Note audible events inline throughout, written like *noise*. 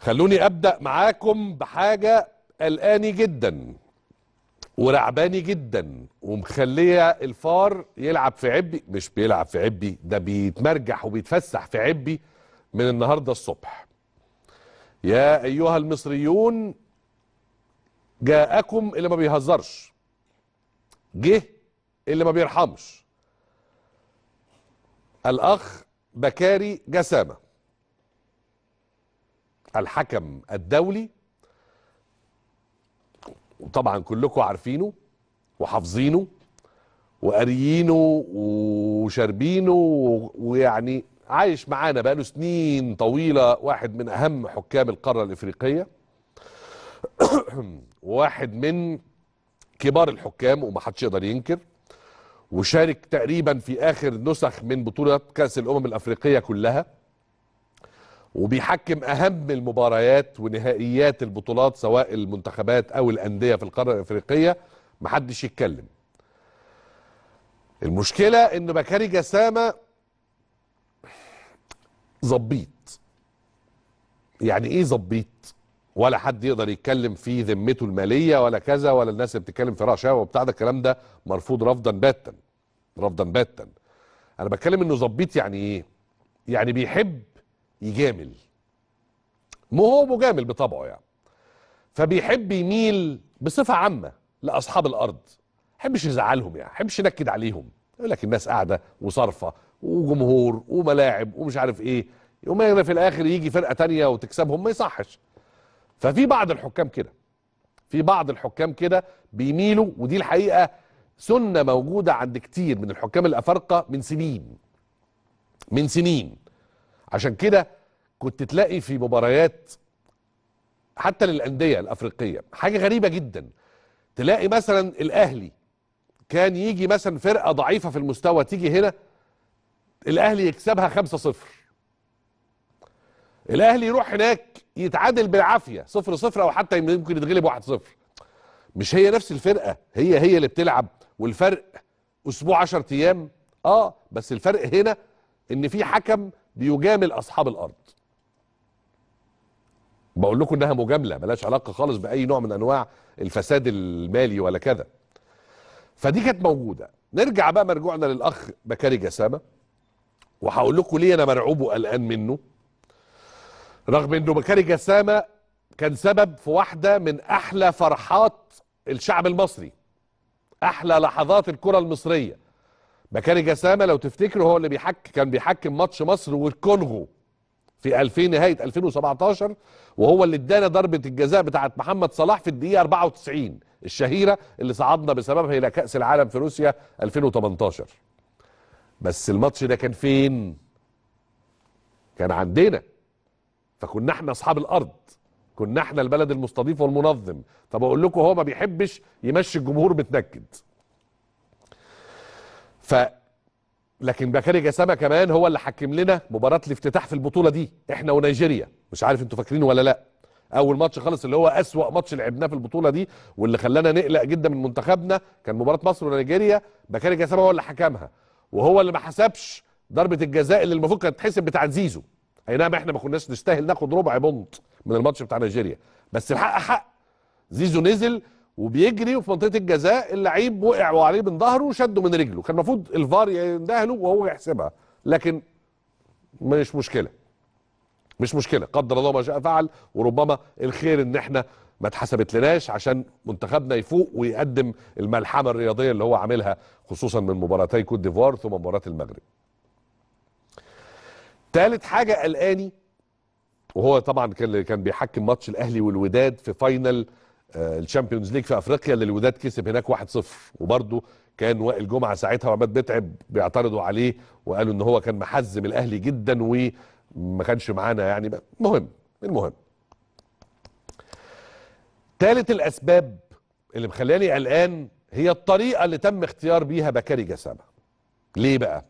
خلوني ابدا معاكم بحاجه قلقاني جدا ورعباني جدا ومخليه الفار يلعب في عبي مش بيلعب في عبي ده بيتمرجح وبيتفسح في عبي من النهارده الصبح يا ايها المصريون جاءكم اللي ما بيهزرش جه اللي ما بيرحمش الاخ بكاري جسامه الحكم الدولي وطبعا كلكم عارفينه وحافظينه وقاريينه وشاربينه ويعني عايش معانا بقاله سنين طويله واحد من اهم حكام القاره الافريقيه *clears throat* واحد من كبار الحكام ومحدش يقدر ينكر وشارك تقريبا في اخر نسخ من بطوله كاس الامم الافريقيه كلها وبيحكم اهم المباريات ونهائيات البطولات سواء المنتخبات او الانديه في القاره الافريقيه محدش يتكلم المشكله ان بكاري جسامه ظبيط يعني ايه ظبيط ولا حد يقدر يتكلم في ذمته الماليه ولا كذا ولا الناس اللي بتتكلم في رشاوى وبتاع ده الكلام ده مرفوض رفضا باتا رفضا باتا انا بتكلم انه ظبيط يعني ايه يعني بيحب يجامل ما هو مجامل بطبعه يعني فبيحب يميل بصفة عامة لأصحاب الأرض حبش يزعلهم يعني حبش ينكد عليهم يقول لك الناس قاعدة وصرفة وجمهور وملاعب ومش عارف ايه يقوم في الاخر يجي فرقة تانية وتكسبهم ما يصحش ففي بعض الحكام كده في بعض الحكام كده بيميلوا ودي الحقيقة سنة موجودة عند كتير من الحكام الأفارقة من سنين من سنين عشان كده كنت تلاقي في مباريات حتى للانديه الافريقيه حاجه غريبه جدا تلاقي مثلا الاهلي كان يجي مثلا فرقه ضعيفه في المستوى تيجي هنا الاهلي يكسبها 5-0 الاهلي يروح هناك يتعادل بالعافيه 0-0 صفر صفر او حتى ممكن يتغلب 1-0 مش هي نفس الفرقه هي هي اللي بتلعب والفرق اسبوع 10 ايام اه بس الفرق هنا ان في حكم بيجامل اصحاب الارض بقول لكم انها مجامله ملهاش علاقه خالص باي نوع من انواع الفساد المالي ولا كذا فدي كانت موجوده نرجع بقى مرجوعنا للاخ بكاري جسامه وهقول لكم ليه انا مرعوب وقلقان منه رغم انه بكاري جسامه كان سبب في واحده من احلى فرحات الشعب المصري احلى لحظات الكره المصريه بكاري جسامه لو تفتكروا هو اللي بيحك كان بيحكم ماتش مصر والكونغو في 2000 نهايه 2017 وهو اللي ادانا ضربه الجزاء بتاعت محمد صلاح في الدقيقه 94 الشهيره اللي صعدنا بسببها الى كاس العالم في روسيا 2018 بس الماتش ده كان فين كان عندنا فكنا احنا اصحاب الارض كنا احنا البلد المستضيف والمنظم فبقول لكم هو ما بيحبش يمشي الجمهور متنكد ف لكن بكاري جسامه كمان هو اللي حكم لنا مباراه الافتتاح في البطوله دي احنا ونيجيريا مش عارف انتوا فاكرين ولا لا اول ماتش خالص اللي هو اسوا ماتش لعبناه في البطوله دي واللي خلانا نقلق جدا من منتخبنا كان مباراه مصر ونيجيريا بكاري جسامه هو اللي حكمها وهو اللي ما حسبش ضربه الجزاء اللي المفروض كانت تحسب بتاع زيزو اي نعم احنا ما كناش نستاهل ناخد ربع بونت من الماتش بتاع نيجيريا بس الحق حق زيزو نزل وبيجري وفي منطقه الجزاء اللعيب وقع وعليه من ظهره وشده من رجله كان المفروض الفار يندهله وهو يحسبها لكن مش مشكله مش مشكله قدر الله ما شاء فعل وربما الخير ان احنا ما اتحسبت لناش عشان منتخبنا يفوق ويقدم الملحمه الرياضيه اللي هو عاملها خصوصا من مباراتي كوت ديفوار ثم مباراه المغرب. ثالث حاجه قلقاني وهو طبعا كان كان بيحكم ماتش الاهلي والوداد في فاينل آه، الشامبيونز ليج في افريقيا اللي الوداد كسب هناك 1-0 وبرده كان وائل جمعه ساعتها وعماد متعب بيعترضوا عليه وقالوا ان هو كان محزم الاهلي جدا وما كانش معانا يعني المهم المهم ثالث الاسباب اللي مخلاني قلقان هي الطريقه اللي تم اختيار بيها بكاري جسامه ليه بقى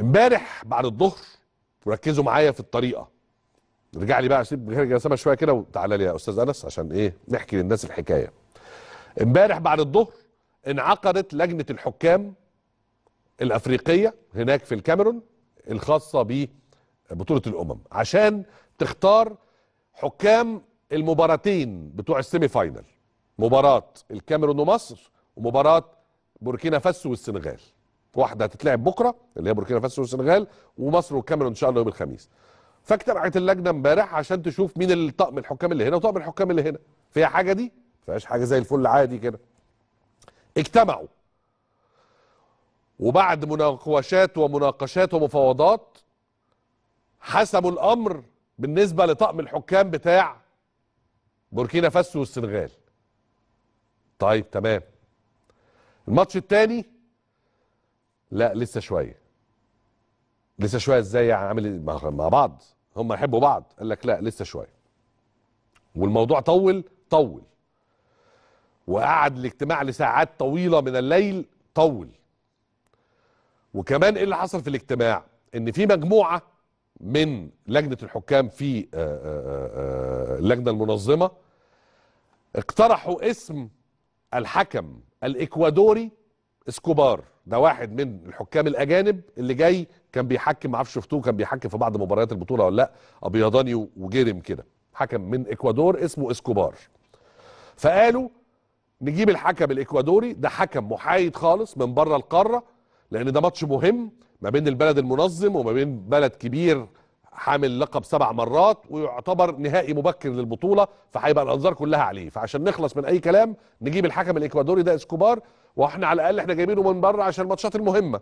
امبارح بعد الظهر وركزوا معايا في الطريقه رجع لي بقى سيب جسامه شويه كده وتعالى لي يا استاذ انس عشان ايه نحكي للناس الحكايه امبارح بعد الظهر انعقدت لجنه الحكام الافريقيه هناك في الكاميرون الخاصه ببطوله الامم عشان تختار حكام المباراتين بتوع السيمي فاينل مباراه الكاميرون ومصر ومباراه بوركينا فاسو والسنغال واحده هتتلعب بكره اللي هي بوركينا فاسو والسنغال ومصر والكاميرون ان شاء الله يوم الخميس فاجتمعت اللجنه امبارح عشان تشوف مين الطقم الحكام اللي هنا وطقم الحكام اللي هنا فيها حاجه دي فيهاش حاجه زي الفل عادي كده اجتمعوا وبعد مناقشات ومناقشات ومفاوضات حسموا الامر بالنسبه لطقم الحكام بتاع بوركينا فاسو والسنغال طيب تمام الماتش الثاني لا لسه شويه لسه شويه ازاي يعني عامل إيه؟ مع بعض هم يحبوا بعض قال لك لا لسه شويه والموضوع طول طول وقعد الاجتماع لساعات طويله من الليل طول وكمان ايه اللي حصل في الاجتماع ان في مجموعه من لجنه الحكام في آه، آه، آه، اللجنه المنظمه اقترحوا اسم الحكم الاكوادوري اسكوبار ده واحد من الحكام الاجانب اللي جاي كان بيحكم معرفش شفتوه كان بيحكم في بعض مباريات البطوله ولا لا ابيضاني وجرم كده حكم من اكوادور اسمه اسكوبار فقالوا نجيب الحكم الاكوادوري ده حكم محايد خالص من بره القاره لان ده ماتش مهم ما بين البلد المنظم وما بين بلد كبير حامل لقب سبع مرات ويعتبر نهائي مبكر للبطوله فهيبقى الانظار كلها عليه فعشان نخلص من اي كلام نجيب الحكم الاكوادوري ده اسكوبار واحنا على الاقل احنا جايبينه من بره عشان الماتشات المهمه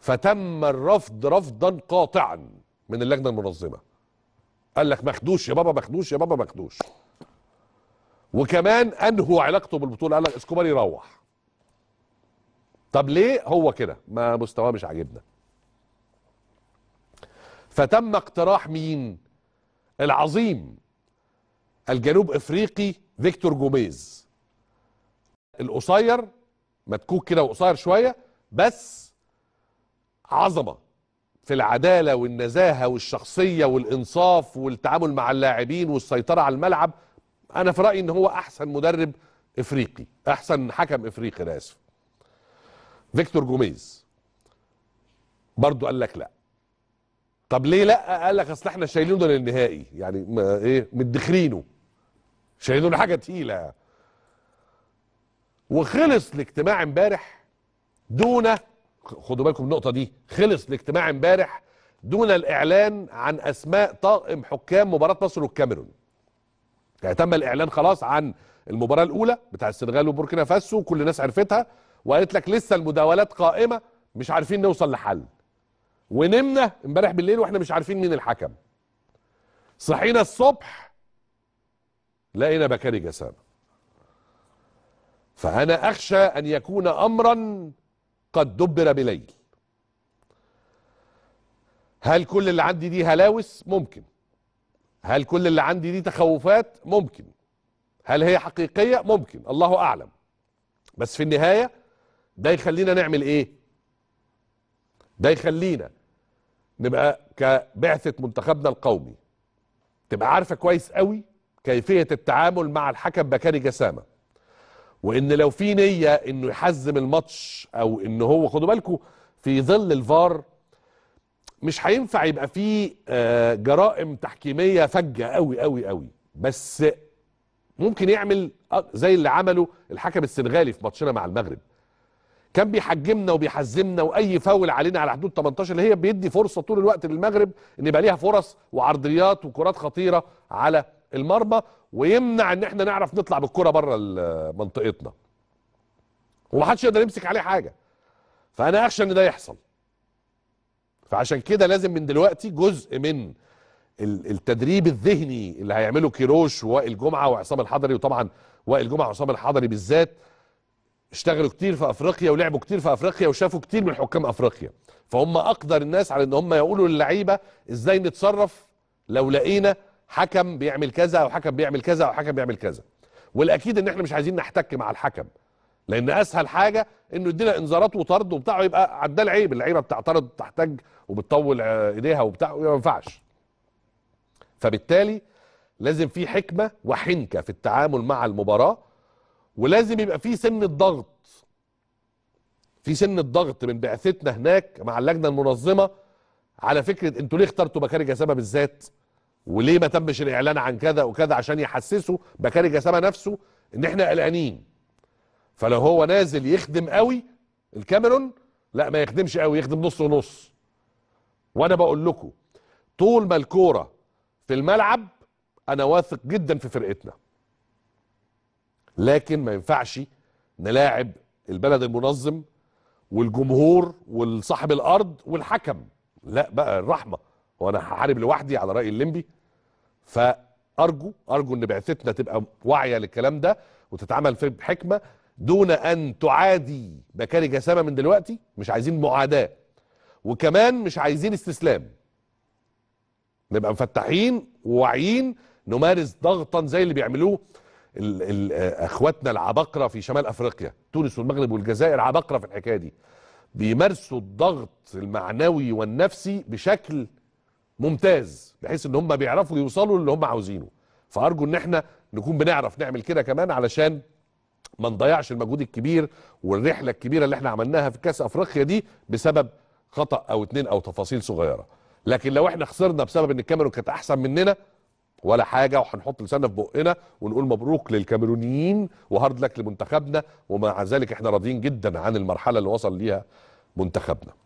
فتم الرفض رفضا قاطعا من اللجنه المنظمه قال لك مخدوش يا بابا مخدوش يا بابا مخدوش وكمان انهوا علاقته بالبطوله قال لك اسكوبار يروح طب ليه هو كده ما مستواه مش عاجبنا فتم اقتراح مين العظيم الجنوب افريقي فيكتور جوميز القصير متكوك كده وقصير شويه بس عظمه في العداله والنزاهه والشخصيه والانصاف والتعامل مع اللاعبين والسيطره على الملعب انا في رايي ان هو احسن مدرب افريقي احسن حكم افريقي انا اسف فيكتور جوميز برضو قال لك لا طب ليه لا قال لك اصل احنا شايلينه للنهائي يعني ما ايه مدخرينه شايلينه حاجه تقيله وخلص الاجتماع امبارح دون خدوا بالكم النقطه دي خلص الاجتماع امبارح دون الاعلان عن اسماء طاقم حكام مباراه مصر والكاميرون يعني تم الاعلان خلاص عن المباراه الاولى بتاع السنغال وبوركينا فاسو كل الناس عرفتها وقالت لك لسه المداولات قائمه مش عارفين نوصل لحل ونمنا امبارح بالليل واحنا مش عارفين مين الحكم صحينا الصبح لقينا بكاري جسامه فأنا أخشى أن يكون أمرا قد دبر بليل هل كل اللي عندي دي هلاوس ممكن هل كل اللي عندي دي تخوفات ممكن هل هي حقيقية ممكن الله أعلم بس في النهاية ده يخلينا نعمل إيه ده يخلينا نبقى كبعثة منتخبنا القومي تبقى عارفة كويس قوي كيفية التعامل مع الحكم بكاري جسامة وان لو في نيه انه يحزم الماتش او ان هو خدوا بالكم في ظل الفار مش هينفع يبقى في آه، جرائم تحكيميه فجه قوي قوي قوي بس ممكن يعمل آه، زي اللي عمله الحكم السنغالي في ماتشنا مع المغرب كان بيحجمنا وبيحزمنا واي فاول علينا على حدود 18 اللي هي بيدي فرصه طول الوقت للمغرب ان يبقى ليها فرص وعرضيات وكرات خطيره على المرمى ويمنع ان احنا نعرف نطلع بالكره بره منطقتنا ومحدش يقدر يمسك عليه حاجه فانا اخشى ان ده يحصل فعشان كده لازم من دلوقتي جزء من التدريب الذهني اللي هيعمله كيروش ووائل جمعه وعصام الحضري وطبعا وائل جمعه وعصام الحضري بالذات اشتغلوا كتير في افريقيا ولعبوا كتير في افريقيا وشافوا كتير من حكام افريقيا فهم اقدر الناس على ان هم يقولوا للعيبه ازاي نتصرف لو لقينا حكم بيعمل كذا وحكم بيعمل كذا وحكم بيعمل كذا والاكيد ان احنا مش عايزين نحتك مع الحكم لان اسهل حاجه انه يدينا انذارات وطرد وبتاع يبقى عدى العيب اللعيبه بتعترض تحتج وبتطول ايديها وبتاع ما ينفعش فبالتالي لازم في حكمه وحنكه في التعامل مع المباراه ولازم يبقى في سن الضغط في سن الضغط من بعثتنا هناك مع اللجنه المنظمه على فكره انتوا ليه اخترتوا مكاري جسامه بالذات وليه ما تمش الاعلان عن كذا وكذا عشان يحسسوا بكاري جسامه نفسه ان احنا قلقانين فلو هو نازل يخدم قوي الكاميرون لا ما يخدمش قوي يخدم نص ونص وانا بقول لكم طول ما الكوره في الملعب انا واثق جدا في فرقتنا لكن ما ينفعش نلاعب البلد المنظم والجمهور والصاحب الارض والحكم لا بقى الرحمه وانا هحارب لوحدي على راي الليمبي فارجو ارجو ان بعثتنا تبقى واعيه للكلام ده وتتعمل فيه بحكمه دون ان تعادي مكان جسامه من دلوقتي مش عايزين معاداه وكمان مش عايزين استسلام نبقى مفتحين وواعيين نمارس ضغطا زي اللي بيعملوه اخواتنا العباقره في شمال افريقيا تونس والمغرب والجزائر عباقره في الحكايه دي بيمارسوا الضغط المعنوي والنفسي بشكل ممتاز بحيث ان هم بيعرفوا يوصلوا للي هم عاوزينه فارجو ان احنا نكون بنعرف نعمل كده كمان علشان ما نضيعش المجهود الكبير والرحله الكبيره اللي احنا عملناها في كاس افريقيا دي بسبب خطا او اتنين او تفاصيل صغيره لكن لو احنا خسرنا بسبب ان الكاميرون كانت احسن مننا ولا حاجه وهنحط لساننا في بقنا ونقول مبروك للكاميرونيين وهارد لك لمنتخبنا ومع ذلك احنا راضيين جدا عن المرحله اللي وصل ليها منتخبنا